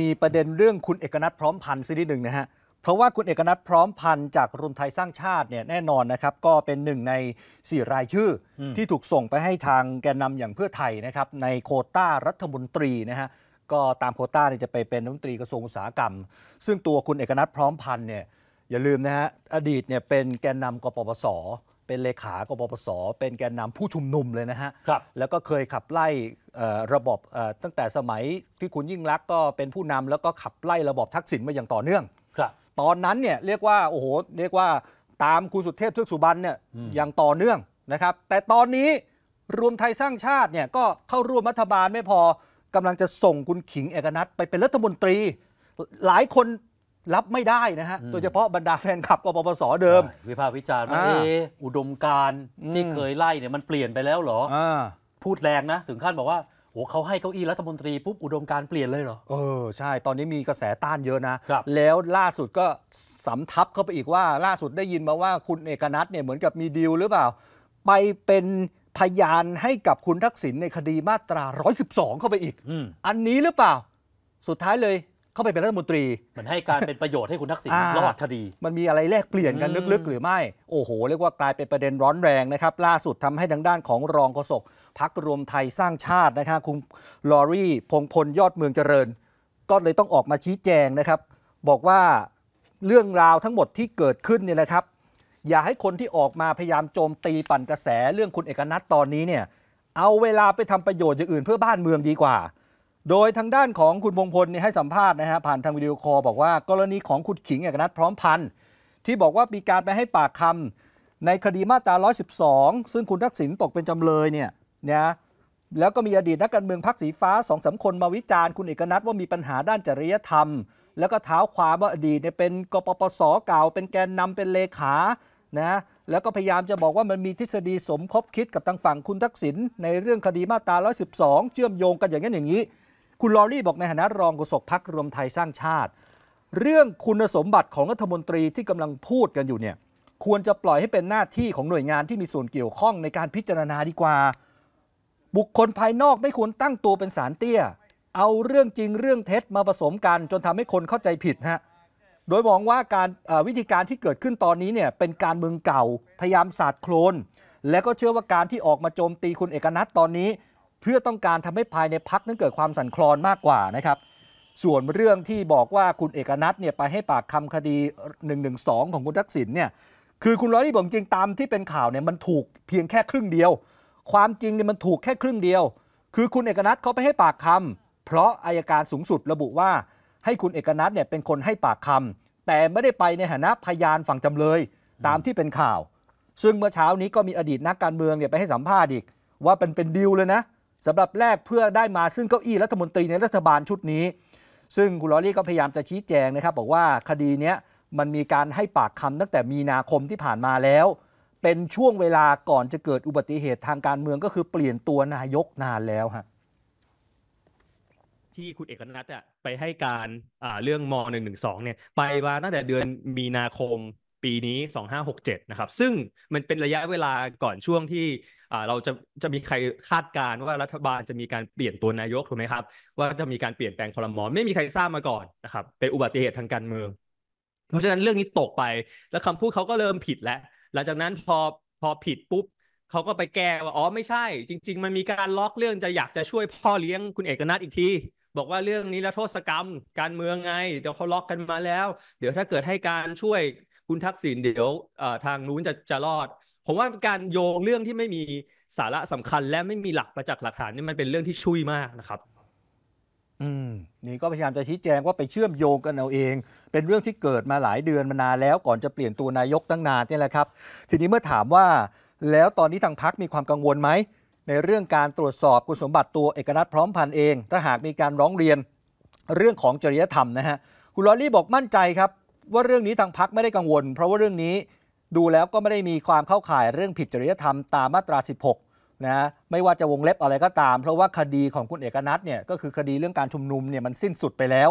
มีประเด็นเรื่องคุณเอกนัทพร้อมพันธ์ซีนีหนึ่งนะฮะเพราะว่าคุณเอกนัทพร้อมพันธ์จากรวมไทยสร้างชาติเนี่ยแน่นอนนะครับก็เป็นหนึ่งใน 4 รายชื่ออที่ถูกส่งไปให้ทางแกนนำอย่างเพื่อไทยนะครับ ในโคต้ารัฐมนตรีนะฮะก็ตามโคต้าเนี่ยจะไปเป็นรัฐมนตรีกระทรวงอุตสาหกรรม ซึ่งตัวคุณเอกนัทพร้อมพันธ์เนี่ยอย่าลืมนะฮะอดีตเนี่ยเป็นแกนนำกปปสเป็นเลขากบปส เป็นแกนนำผู้ชุมนุมเลยนะฮะครับ แล้วก็เคยขับไล่ระบบตั้งแต่สมัยที่คุณยิ่งรักก็เป็นผู้นำแล้วก็ขับไล่ระบบทักษิณมาอย่างต่อเนื่อง ครับ ตอนนั้นเนี่ยเรียกว่าโอ้โหเรียกว่าตามคุณสุเทพเทือกสุบรรณเนี่ยอย่างต่อเนื่องนะครับ แต่ตอนนี้รวมไทยสร้างชาติเนี่ยก็เข้าร่วมรัฐบาลไม่พอกำลังจะส่งคุณขิงเอกนัทไปเป็นรัฐมนตรีหลายคนรับไม่ได้นะฮะโดยเฉพาะบรรดาแฟนคลับกบพสเดิม วิพากษ์วิจารณ์ว่าเอออุดมการณ์ที่เคยไล่เนี่ยมันเปลี่ยนไปแล้วหรอพูดแรงนะ ถึงขั้นบอกว่าโอ้เขาให้เก้าอี้รัฐมนตรี ปุ๊บ อุดมการณ์เปลี่ยนเลยเหรอ เออ ใช่ ตอนนี้มีกระแสต้านเยอะนะ แล้วล่าสุดก็สำทับเข้าไปอีกว่า ล่าสุดได้ยินมาว่าคุณเอกนัทเนี่ยเหมือนกับมีดีลหรือเปล่าไปเป็นพยานให้กับคุณทักษิณในคดีมาตรา 112 เข้าไปอีกออันนี้หรือเปล่า สุดท้ายเลยเข้าไปเป็นรัฐมนตรีเหมือนให้การเป็นประโยชน์ให้คุณทักษิณรอดคดี มันมีอะไรแลกเปลี่ยนกันลึกๆหรือไม่ โอ้โห เรียกว่ากลายเป็นประเด็นร้อนแรงนะครับ ล่าสุดทำให้ทางด้านของรองโฆษกพักรวมไทยสร้างชาตินะครับคุณลอรี่พงพลยอดเมืองเจริญ ก็เลยต้องออกมาชี้แจงนะครับ บอกว่าเรื่องราวทั้งหมดที่เกิดขึ้นเนี่ยนะครับ อย่าให้คนที่ออกมาพยายามโจมตีปั่นกระแสเรื่องคุณเอกนัทตอนนี้เนี่ยเอาเวลาไปทำประโยชน์อย่างอื่นเพื่อ บ้านเมืองดีกว่าโดยทางด้านของคุณพงพลให้สัมภาษณ์นะฮะผ่านทางวิดีโอคอลบอกว่า กรณีของคุณขิงเอกนัทพร้อมพันธ์ที่บอกว่ามีการไปให้ปากคำ ในคดีมาตรา 112 ซึ่งคุณทักษิณตกเป็นจำเลยเนี่ยนะแล้วก็มีอดีตนักการเมืองพรรคสีฟ้าสองสาคนมาวิจารณ์คุณเอกนัทว่ามีปัญหาด้านจริยธรรม แล้วก็เท้าความว่าอดีตเนี่ยเป็นกปปสเก่าเป็นแกนนำเป็นเลขานะแล้วก็พยายามจะบอกว่ามันมีทฤษฎีสมคบคิดกับทางฝั่งคุณทักษิณในเรื่องคดีมาตรา112 เชื่อมโยงกันอย่างนี้อย่างนี้คุณลอรี่บอกในฐานะรองโฆษกพักรวมไทยสร้างชาติ เรื่องคุณสมบัติของรัฐมนตรีที่กำลังพูดกันอยู่เนี่ยควรจะปล่อยให้เป็นหน้าที่ของหน่วยงานที่มีส่วนเกี่ยวข้องในการพิจารณาดีกว่า บุคคลภายนอกไม่ควรตั้งตัวเป็นสารเตี้ย เอาเรื่องจริงเรื่องเท็จมาผสมกันจนทำให้คนเข้าใจผิดฮะโดยมองว่าการวิธีการที่เกิดขึ้นตอนนี้เนี่ยเป็นการเมืองเก่าพยายามสาดโคลนและก็เชื่อว่าการที่ออกมาโจมตีคุณเอกนัทตอนนี้เพื่อต้องการทำให้ภายในพักนั้นเกิดความสั่นคลอนมากกว่านะครับ ส่วนเรื่องที่บอกว่าคุณเอกนัทเนี่ยไปให้ปากคำคดี1นึของคุณทักษิณเนี่ย คือคุณร้อยที่บอกจริงตามที่เป็นข่าวเนี่ยมันถูกเพียงแค่ครึ่งเดียว ความจริงเนี่ยมันถูกแค่ครึ่งเดียว คือคุณเอกนัทเขาไปให้ปากคำ เพราะอายการสูงสุดระบุว่า ให้คุณเอกนัทเนี่ยเป็นคนให้ปากคำ แต่ไม่ได้ไปในฐานะพยานฝั่งจำเลยตามที่เป็นข่าว ซึ่งเมื่อเช้านี้ก็มีอดีตนักการเมืองเนี่ยไปให้สัมภาษณ์อีก ว่าเป็นเป็นดีลเลยนะสำหรับแรกเพื่อได้มาซึ่งเก้าอี้รัฐมนตรีในรัฐบาลชุดนี้ ซึ่งคุณลอรี่ก็พยายามจะชี้แจงนะครับ บอกว่าคดีนี้มันมีการให้ปากคำตั้งแต่มีนาคมที่ผ่านมาแล้ว เป็นช่วงเวลาก่อนจะเกิดอุบัติเหตุทางการเมืองก็คือเปลี่ยนตัวนายกนานแล้วฮะที่คุณเอกนัทอะไปให้การเรื่องม .112 เนี่ยไปมาตั้งแต่เดือนมีนาคมปีนี้ 2567 นะครับ ซึ่งมันเป็นระยะเวลาก่อนช่วงที่เราจะจะมีใครคาดการณ์ว่ารัฐบาลจะมีการเปลี่ยนตัวนายกถูกไหมครับว่าจะมีการเปลี่ยนแปลงคอรมอไม่มีใครทราบมาก่อนนะครับเป็นอุบัติเหตุทางการเมืองเพราะฉะนั้นเรื่องนี้ตกไป แล้วคำพูดเขาก็เริ่มผิดแล้วหลังจากนั้นพอพอผิดปุ๊บเขาก็ไปแก้ว่าอ๋อไม่ใช่ จริง ๆ มันมีการล็อกเรื่องจะอยากจะช่วยพ่อเลี้ยงคุณเอกนัทอีกทีบอกว่าเรื่องนี้ละโทษกรรมการเมืองไง เดี๋ยวเขาล็อกกันมาแล้ว เดี๋ยวถ้าเกิดให้การช่วยคุณทักษิณเดี๋ยวทางนู้นจะจะรอดผมว่าการโยงเรื่องที่ไม่มีสาระสำคัญและไม่มีหลักประจักษ์หลักฐานนี่มันเป็นเรื่องที่ชุยมากนะครับ อืมนี่ก็พยายามจะชี้แจงว่าไปเชื่อมโยงกันเอาเอง เป็นเรื่องที่เกิดมาหลายเดือนมานานแล้วก่อนจะเปลี่ยนตัวนายกตั้งนานนี่แหละครับ ทีนี้เมื่อถามว่าแล้วตอนนี้ทางพักมีความกังวลไหมในเรื่องการตรวจสอบคุณสมบัติตัวเอกนัทพร้อมพันเองถ้าหากมีการร้องเรียนเรื่องของจริยธรรมนะฮะคุณลอรี่บอกมั่นใจครับว่าเรื่องนี้ทางพักไม่ได้กังวล เพราะว่าเรื่องนี้ดูแล้วก็ไม่ได้มีความเข้าข่ายเรื่องผิดจริยธรรมตามมาตรา 16นะไม่ว่าจะวงเล็บอะไรก็ตามเพราะว่าคดีของคุณเอกนัทเนี่ยก็คือคดีเรื่องการชุมนุมเนี่ยมันสิ้นสุดไปแล้ว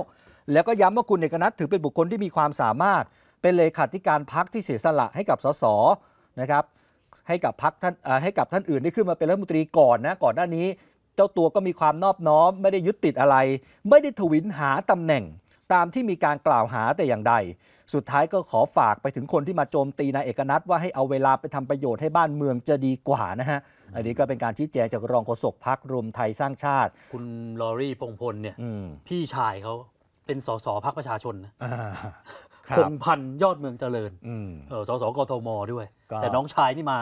แล้วก็ย้ำว่าคุณเอกนัทถือเป็นบุคคลที่มีความสามารถ เป็นเลขาธิการพักที่เสียสละให้กับสสนะครับให้กับพักท่านให้กับท่านอื่นได้ขึ้นมาเป็นรัฐมนตรีก่อนนะก่อนหน้านี้เจ้าตัวก็มีความนอบน้อมไม่ได้ยึดติดอะไร ไม่ได้ถวิลหาตำแหน่งตามที่มีการกล่าวหาแต่อย่างใด สุดท้ายก็ขอฝากไปถึงคนที่มาโจมตีนายเอกนัทว่าให้เอาเวลาไปทำประโยชน์ให้บ้านเมืองจะดีกว่านะฮะอันนี้ก็เป็นการชี้แจงจากรองโฆษกพักรวมไทยสร้างชาติ คุณลอรี่พงพลเนี่ยพี่ชายเขาเป็นสสพักประชาชนนะคงพันยอดเมืองเจริญสสกทมด้วย แต่น้องชายนี่มา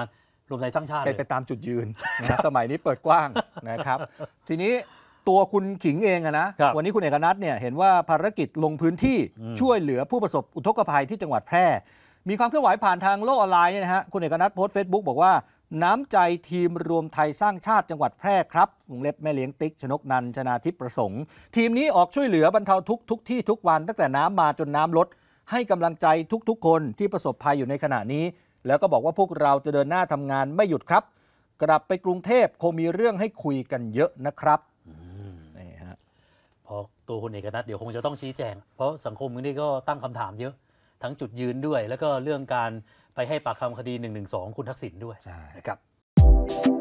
รวมไทยสร้างชาติเป็นไปตามจุดยืนนะสมัยนี้เปิดกว้างนะครับ ทีนี้ตัวคุณขิงเองอะนะ วันนี้คุณเอกนัทเนี่ยเห็นว่าภารกิจลงพื้นที่ช่วยเหลือผู้ประสบอุทกภัยที่จังหวัดแพร่ มีความเคลื่อนไหวผ่านทางโลกออนไลน์เนี่ยนะฮะคุณเอกนัทโพสต์เฟซบุ๊กบอกว่า น้ำใจทีมรวมไทยสร้างชาติจังหวัดแพร่ครับวงเล็บแม่เลี้ยงติ๊ก ชนกนันชนาทิพย์ประสงค์ ทีมนี้ออกช่วยเหลือบรรเทาทุกทุกที่ทุกวัน ตั้งแต่น้ำมาจนน้ำลด ให้กำลังใจทุก ๆ คนที่ประสบภัยอยู่ในขณะนี้ แล้วก็บอกว่าพวกเราจะเดินหน้าทำงานไม่หยุดครับกลับไปกรุงเทพคงมีเรื่องให้คุยกันเยอะนะครับอตัวคุณเอกนัทเดี๋ยวคงจะต้องชี้แจง เพราะสังคมนี้ก็ตั้งคำถามเยอะทั้งจุดยืนด้วยแล้วก็เรื่องการไปให้ปากคำคดี1นึคุณทักษิณด้วยนะครับ